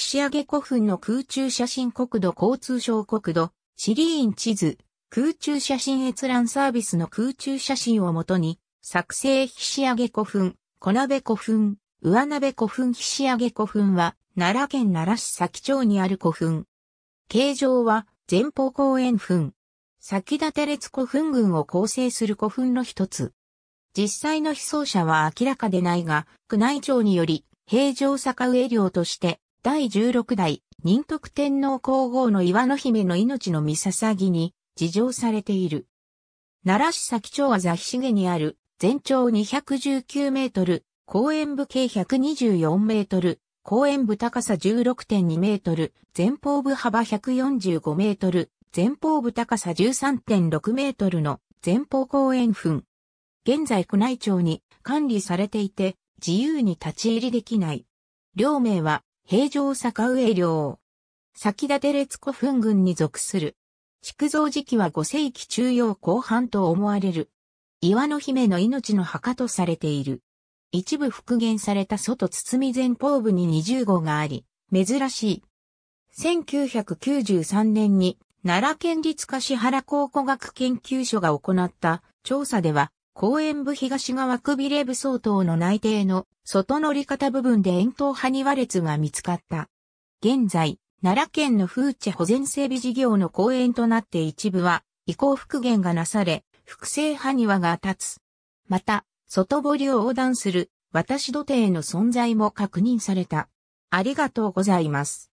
岸上古墳の空中写真国土交通省国土、シリーン地図、空中写真閲覧サービスの空中写真をもとに、作成岸上古墳、小鍋古墳、上鍋古墳岸上古墳は、奈良県奈良市佐木町にある古墳。形状は、前方後円墳。先立て列古墳群を構成する古墳の一つ。実際の被葬者は明らかでないが、宮内庁により、平城坂上領として、第16代仁徳天皇皇后の岩の姫の命の御捧ぎに、事情されている。奈良市木町あざひげにある、全長219メートル、公園部計124メートル、公園部高さ16.2メートル、前方部幅145メートル、前方部高さ13.6メートルの前方公園墳。現在宮内庁に管理されていて、自由に立ち入りできない。両名は平城坂上領。先立列古墳群に属する。築造時期は5世紀中央後半と思われる。岩の姫の命の墓とされている。一部復元された外包前方部に20号があり、珍しい。1993年に奈良県立柏原考古学研究所が行った調査では、公園部東側くびれ部相当の内定の外乗り方部分で円筒派に列が見つかった。現在、奈良県の風地保全整備事業の公園となって一部は移行復元がなされ、複製派庭が立つ。また、外堀を横断する私土手への存在も確認された。ありがとうございます。